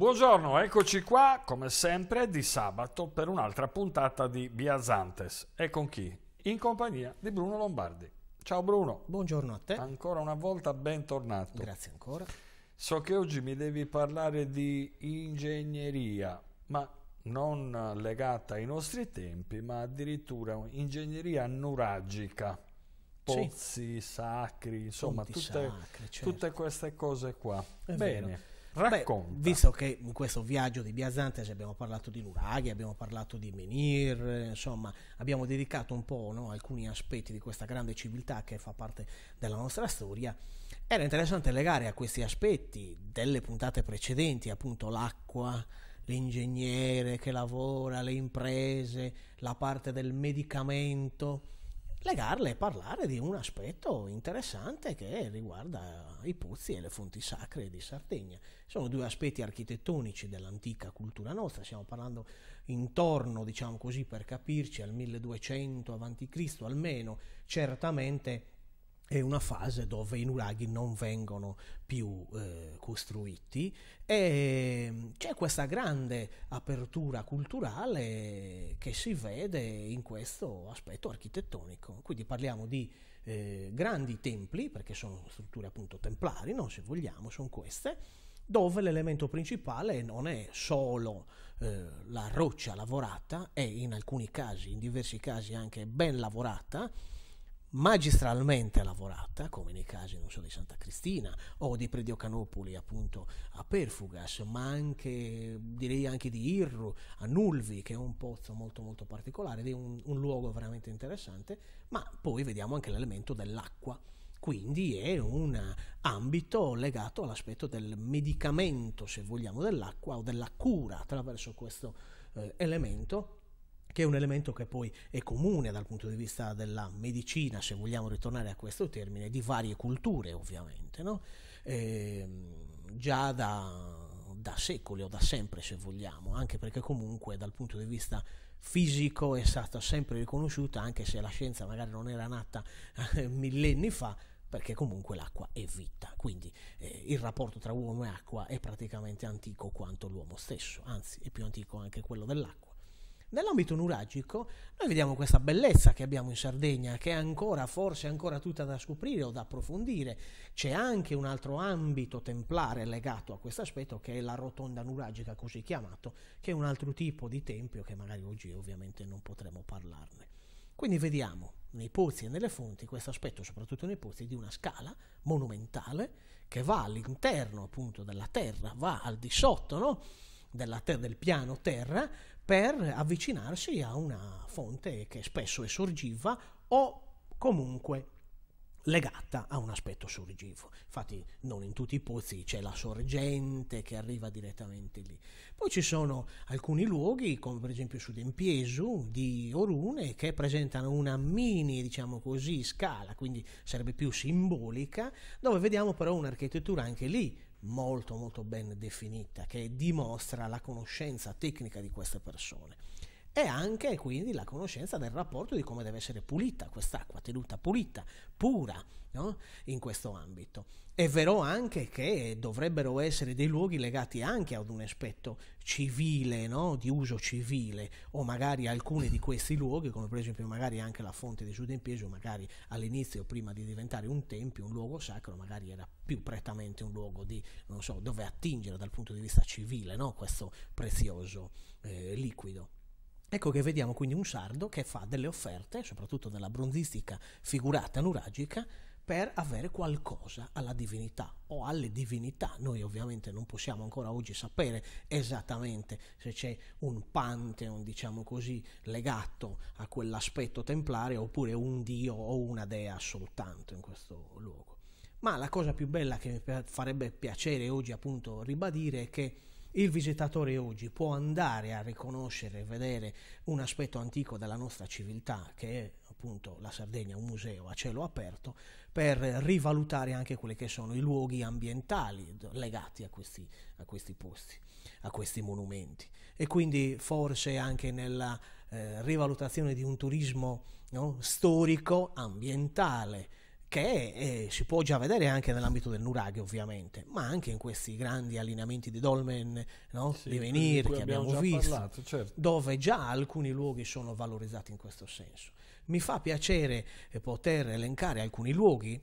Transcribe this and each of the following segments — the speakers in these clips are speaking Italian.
Buongiorno, eccoci qua come sempre di sabato per un'altra puntata di Biazantes. E con chi? In compagnia di Bruno Lombardi. Ciao Bruno. Buongiorno a te. Ancora una volta bentornato. Grazie ancora. So che oggi mi devi parlare di ingegneria, ma non legata ai nostri tempi, ma addirittura ingegneria nuragica. Pozzi, sì. sacri, insomma, tutte, sacri, certo. tutte, queste cose qua. È Bene. Vero. Racconta. Beh, visto che in questo viaggio di Biasante abbiamo parlato di nuraghi, abbiamo parlato di menhir, insomma, abbiamo dedicato un po' no, alcuni aspetti di questa grande civiltà che fa parte della nostra storia. Era interessante legare a questi aspetti delle puntate precedenti, appunto l'acqua, l'ingegnere che lavora, le imprese, la parte del medicamento legarle e parlare di un aspetto interessante che riguarda i pozzi e le fonti sacre di Sardegna. Sono due aspetti architettonici dell'antica cultura nostra, stiamo parlando intorno, diciamo così, per capirci, al 1200 a.C. almeno, certamente è una fase dove i nuraghi non vengono più eh, costruiti e mm, c'è questa grande apertura culturale che si vede in questo aspetto architettonico. Quindi parliamo di eh, grandi templi, perché sono strutture appunto templari, non se vogliamo, sono queste, dove l'elemento principale non è solo eh, la roccia lavorata, è in alcuni casi, in diversi casi anche ben lavorata, magistralmente lavorata, come nei casi non solo di Santa Cristina o di Predio Canopoli appunto a Perfugas, ma anche direi anche di Irru a Nulvi, che è un pozzo molto molto particolare ed è un, un luogo veramente interessante, ma poi vediamo anche l'elemento dell'acqua. Quindi è un ambito legato all'aspetto del medicamento, se vogliamo, dell'acqua o della cura attraverso questo eh, elemento che è un elemento che poi è comune dal punto di vista della medicina, se vogliamo ritornare a questo termine, di varie culture ovviamente, no? eh, già da, da, secoli o da sempre se vogliamo, anche perché comunque dal punto di vista fisico è stata sempre riconosciuta, anche se la scienza magari non era nata eh, millenni fa, perché comunque l'acqua è vita, quindi eh, il rapporto tra uomo e acqua è praticamente antico quanto l'uomo stesso, anzi è più antico anche quello dell'acqua. Nell'ambito nuragico noi vediamo questa bellezza che abbiamo in Sardegna, che è ancora, forse ancora tutta da scoprire o da approfondire. C'è anche un altro ambito templare legato a questo aspetto che è la rotonda nuragica così chiamato, che è un altro tipo di tempio che magari oggi ovviamente non potremo parlarne. Quindi vediamo nei pozzi e nelle fonti questo aspetto, soprattutto nei pozzi, di una scala monumentale che va all'interno appunto della terra, va al di sotto, no? della ter- del piano terra per avvicinarsi a una fonte che spesso è sorgiva o comunque legata a un aspetto sorgivo. Infatti non in tutti i pozzi c'è la sorgente che arriva direttamente lì. Poi ci sono alcuni luoghi, come per esempio su Dempiesu di Orune, che presentano una mini, diciamo così, scala, quindi sarebbe più simbolica, dove vediamo però un'architettura anche lì molto molto ben definita che dimostra la conoscenza tecnica di queste persone e anche quindi la conoscenza del rapporto di come deve essere pulita quest'acqua, tenuta pulita, pura no? in questo ambito. È vero anche che dovrebbero essere dei luoghi legati anche ad un aspetto civile, no? di uso civile, o magari alcuni di questi luoghi, come per esempio magari anche la fonte di Giudimpieso, magari all'inizio, prima di diventare un tempio, un luogo sacro, magari era più prettamente un luogo di, non so, dove attingere dal punto di vista civile no? questo prezioso eh, liquido. Ecco che vediamo quindi un sardo che fa delle offerte, soprattutto della bronzistica figurata nuragica, per avere qualcosa alla divinità o alle divinità. Noi ovviamente non possiamo ancora oggi sapere esattamente se c'è un pantheon, diciamo così, legato a quell'aspetto templare oppure un dio o una dea soltanto in questo luogo. Ma la cosa più bella che mi farebbe piacere oggi appunto ribadire è che il visitatore oggi può andare a riconoscere e vedere un aspetto antico della nostra civiltà, che è appunto la Sardegna, un museo a cielo aperto, per rivalutare anche quelli che sono i luoghi ambientali legati a questi, a questi posti, a questi monumenti. E quindi forse anche nella eh, rivalutazione di un turismo no, storico, ambientale, che eh, si può già vedere anche nell'ambito del nuraghe ovviamente, ma anche in questi grandi allineamenti di dolmen no? sì, di venir che abbiamo, abbiamo visto, parlato, certo. dove già alcuni luoghi sono valorizzati in questo senso. Mi fa piacere eh, poter elencare alcuni luoghi.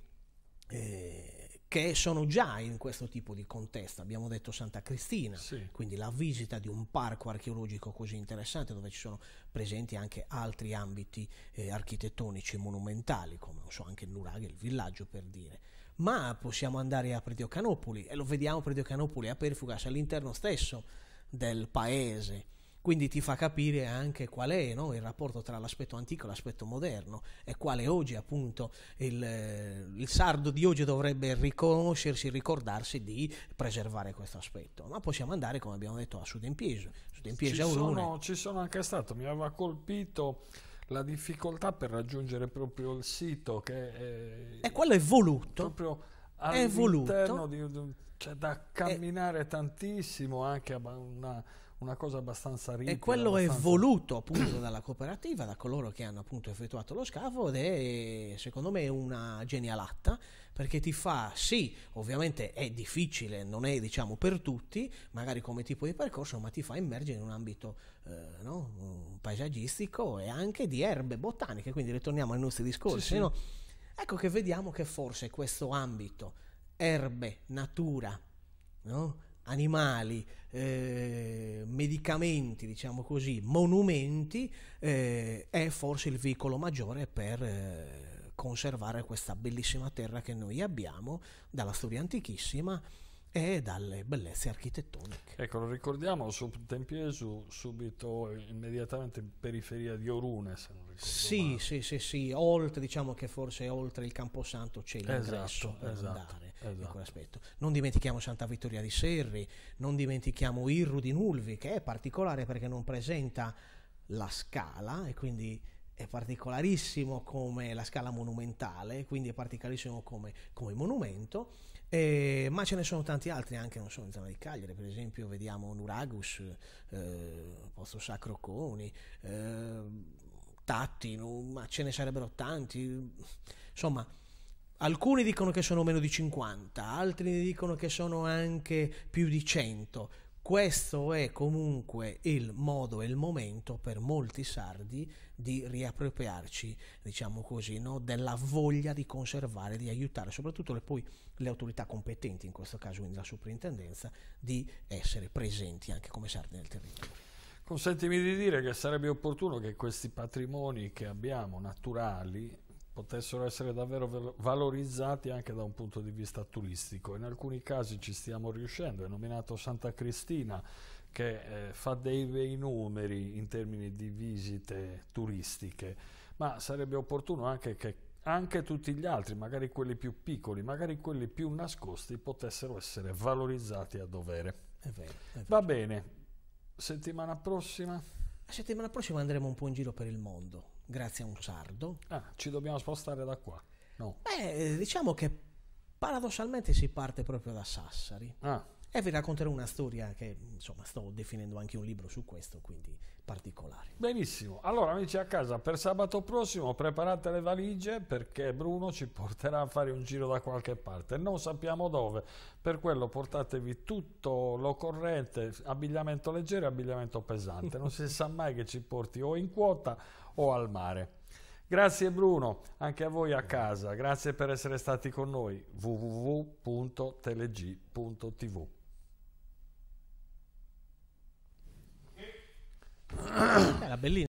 Eh, che sono già in questo tipo di contesto. Abbiamo detto Santa Cristina, sì. quindi la visita di un parco archeologico così interessante dove ci sono presenti anche altri ambiti eh, architettonici monumentali, come so, anche il Nuraghe, il villaggio per dire. Ma possiamo andare a Prediocanopoli e lo vediamo Prediocanopoli a Perfugas all'interno stesso del paese quindi ti fa capire anche qual è no, il rapporto tra l'aspetto antico e l'aspetto moderno e quale oggi appunto il, eh, il sardo di oggi dovrebbe riconoscersi, ricordarsi di preservare questo aspetto. Ma possiamo andare, come abbiamo detto, a Sud Empiese. Sud Empiese ci, sono, ci sono anche stato, mi aveva colpito la difficoltà per raggiungere proprio il sito che è, e quello è voluto proprio è voluto di, cioè da camminare è, tantissimo anche a una una cosa abbastanza ricca. E quello abbastanza... è voluto appunto dalla cooperativa, da coloro che hanno appunto effettuato lo scavo ed è secondo me una genialatta perché ti fa sì, ovviamente è difficile, non è diciamo per tutti, magari come tipo di percorso, ma ti fa immergere in un ambito eh, no? paesaggistico e anche di erbe botaniche, quindi ritorniamo ai nostri discorsi. Sì, sì. No? Ecco che vediamo che forse questo ambito, erbe, natura, no? animali, eh, medicamenti, diciamo così, monumenti, eh, è forse il veicolo maggiore per eh, conservare questa bellissima terra che noi abbiamo dalla storia antichissima e dalle bellezze architettoniche. Ecco, lo ricordiamo, Subtempiesu subito immediatamente in periferia di Orune, se non ricordo sì, male. Sì, sì, sì, oltre, diciamo che forse oltre il Camposanto c'è l'ingresso esatto, per esatto, andare esatto. in quell'aspetto. Non dimentichiamo Santa Vittoria di Serri, non dimentichiamo Irru di Nulvi, che è particolare perché non presenta la scala e quindi è particolarissimo come la scala monumentale, quindi è particolarissimo come, come monumento eh, ma ce ne sono tanti altri anche, non so, in zona di Cagliari, per esempio vediamo Nuragus, eh, Pozzo Sacro Coni, eh, Tatti, no, ma ce ne sarebbero tanti. Insomma, alcuni dicono che sono meno di 50, altri dicono che sono anche più di 100 questo è comunque il modo e il momento per molti sardi di riappropriarci, diciamo così, no? della voglia di conservare, di aiutare soprattutto le, poi, le autorità competenti, in questo caso quindi la soprintendenza, di essere presenti anche come sardi nel territorio. Consentimi di dire che sarebbe opportuno che questi patrimoni che abbiamo naturali potessero essere davvero valorizzati anche da un punto di vista turistico. In alcuni casi ci stiamo riuscendo, è nominato Santa Cristina che eh, fa dei bei numeri in termini di visite turistiche, ma sarebbe opportuno anche che anche tutti gli altri, magari quelli più piccoli, magari quelli più nascosti, potessero essere valorizzati a dovere. È vero, è vero. Va bene, settimana prossima. La settimana prossima andremo un po' in giro per il mondo, grazie a un sardo. Ah, ci dobbiamo spostare da qua. No. Beh, diciamo che paradossalmente si parte proprio da Sassari. Ah e vi racconterò una storia che insomma sto definendo anche un libro su questo, quindi particolare. Benissimo, allora amici a casa per sabato prossimo preparate le valigie perché Bruno ci porterà a fare un giro da qualche parte, non sappiamo dove, per quello portatevi tutto l'occorrente, abbigliamento leggero e abbigliamento pesante, non si sa mai che ci porti o in quota o al mare. Grazie Bruno, anche a voi a casa, grazie per essere stati con noi www.teleg.tv. Era la bellina.